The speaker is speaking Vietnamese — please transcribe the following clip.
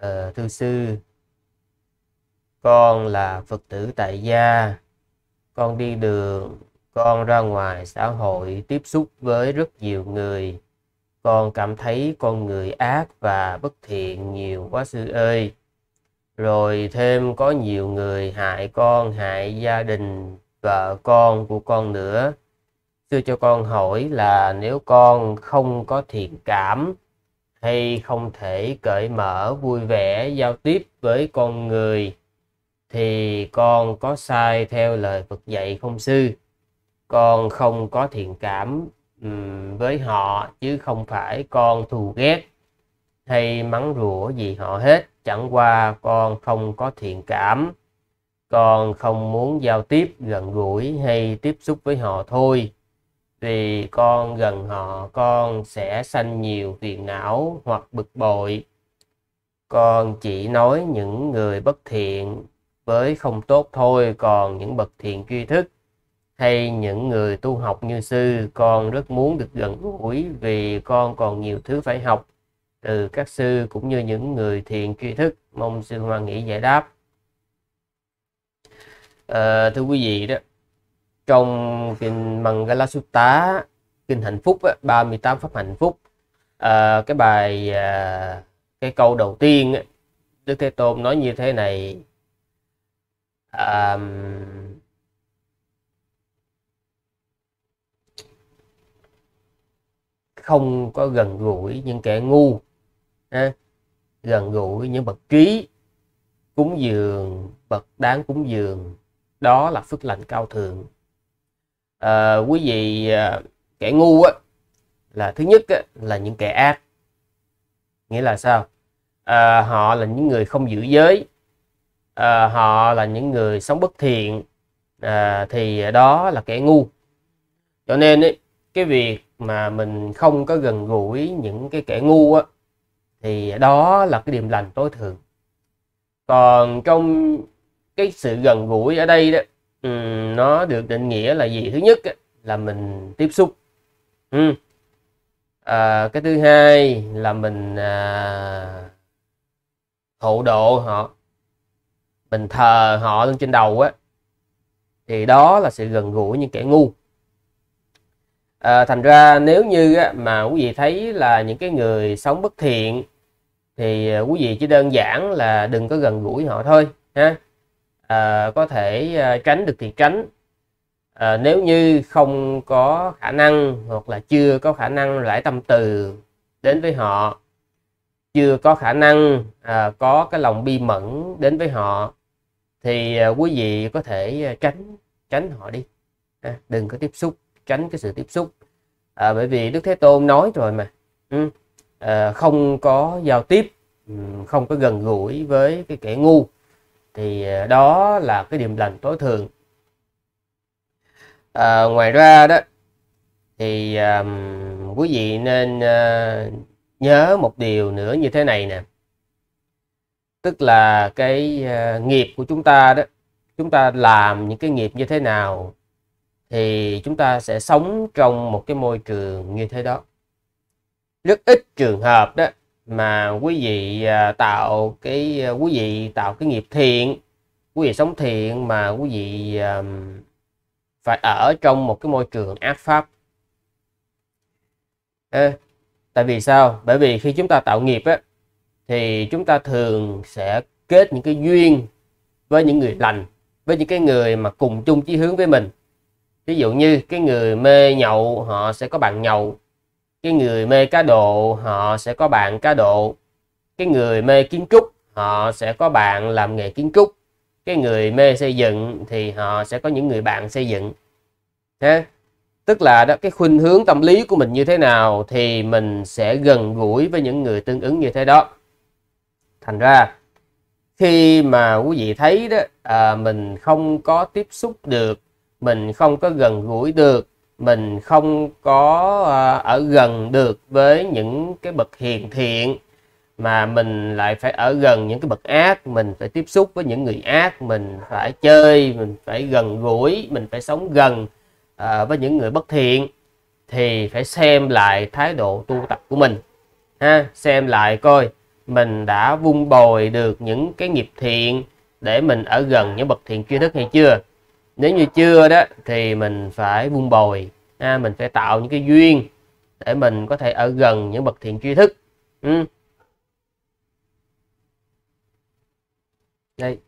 à, ờ, thư sư con là phật tử tại gia con đi đường con ra ngoài xã hội tiếp xúc với rất nhiều người con cảm thấy con người ác và bất thiện nhiều quá sư ơi rồi thêm có nhiều người hại con hại gia đình vợ con của con nữa sư cho con hỏi là nếu con không có thiện cảm hay không thể cởi mở vui vẻ giao tiếp với con người thì con có sai theo lời Phật dạy không sư? Con không có thiện cảm um, với họ chứ không phải con thù ghét hay mắng rủa gì họ hết. Chẳng qua con không có thiện cảm. Con không muốn giao tiếp gần gũi hay tiếp xúc với họ thôi vì con gần họ con sẽ sanh nhiều phiền não hoặc bực bội con chỉ nói những người bất thiện với không tốt thôi còn những bậc thiện tri thức hay những người tu học như sư con rất muốn được gần gũi vì con còn nhiều thứ phải học từ các sư cũng như những người thiện tri thức mong sư hoan nghĩ giải đáp à, thưa quý vị đó trong kinh Mangala Sutta kinh hạnh phúc 38 pháp hạnh phúc à, cái bài à, cái câu đầu tiên Đức Thế Tôn nói như thế này à, không có gần gũi những kẻ ngu à, gần gũi những bậc trí cúng dường bậc đáng cúng dường đó là phước lành cao thượng à, quý vị à, kẻ ngu á, là thứ nhất á, là những kẻ ác nghĩa là sao à, họ là những người không giữ giới à, họ là những người sống bất thiện à, thì đó là kẻ ngu cho nên ấy, cái việc mà mình không có gần gũi những cái kẻ ngu á, thì đó là cái điềm lành tối thượng còn trong cái sự gần gũi ở đây đó nó được định nghĩa là gì thứ nhất là mình tiếp xúc um. à, cái thứ hai là mình à, hộ độ họ mình thờ họ lên trên đầu á thì đó là sự gần gũi những kẻ ngu à, thành ra nếu như á, mà quý vị thấy là những cái người sống bất thiện thì à, quý vị chỉ đơn giản là đừng có gần gũi họ thôi ha à, có thể à, tránh được thì tránh à, nếu như không có khả năng hoặc là chưa có khả năng lãi tâm từ đến với họ chưa có khả năng à, có cái lòng bi mẫn đến với họ thì à, quý vị có thể à, tránh tránh họ đi à, đừng có tiếp xúc tránh cái sự tiếp xúc à, bởi vì đức thế tôn nói rồi mà ừ. không có giao tiếp ừ, không có gần gũi với cái kẻ ngu thì ờ, đó là cái điềm lành tối thường à, ngoài ra đó thì um, quý vị nên uh, nhớ một điều nữa như thế này nè tức là cái uh, nghiệp của chúng ta đó chúng ta làm những cái nghiệp như thế nào thì chúng ta sẽ sống trong một cái môi trường như thế đó rất ít trường hợp đó mà quý vị à, tạo cái à, quý vị tạo cái nghiệp thiện quý vị sống thiện mà quý vị à, phải ở trong một cái môi trường ác pháp à, tại vì sao bởi vì khi chúng ta tạo nghiệp á, thì chúng ta thường sẽ kết những cái duyên với những người lành với những cái người mà cùng chung chí hướng với mình ví dụ như cái người mê nhậu họ sẽ có bạn nhậu cái người mê cá độ họ sẽ có bạn cá độ cái người mê kiến trúc họ sẽ có bạn làm nghề kiến trúc cái người mê xây dựng thì họ sẽ có những người bạn xây dựng ha tức là đó cái khuynh hướng tâm lý của mình như thế nào thì mình sẽ gần gũi với những người tương ứng như thế đó thành ra khi mà quý vị thấy đó à, mình không có tiếp xúc được mình không có gần gũi được mình không có ờ, ở gần được với những cái bậc hiền thiện mà mình lại phải ở gần những cái bậc ác mình phải tiếp xúc với những người ác mình phải chơi mình phải gần gũi mình phải sống gần uh, với những người bất thiện thì phải xem lại thái độ tu tập của mình ha xem lại coi mình đã vun bồi được những cái nghiệp thiện để mình ở gần những bậc thiện tri thức hay chưa nếu như chưa đó thì mình phải buông bồi à, mình phải tạo những cái duyên để mình có thể ở gần những bậc thiện tri thức ừ. đây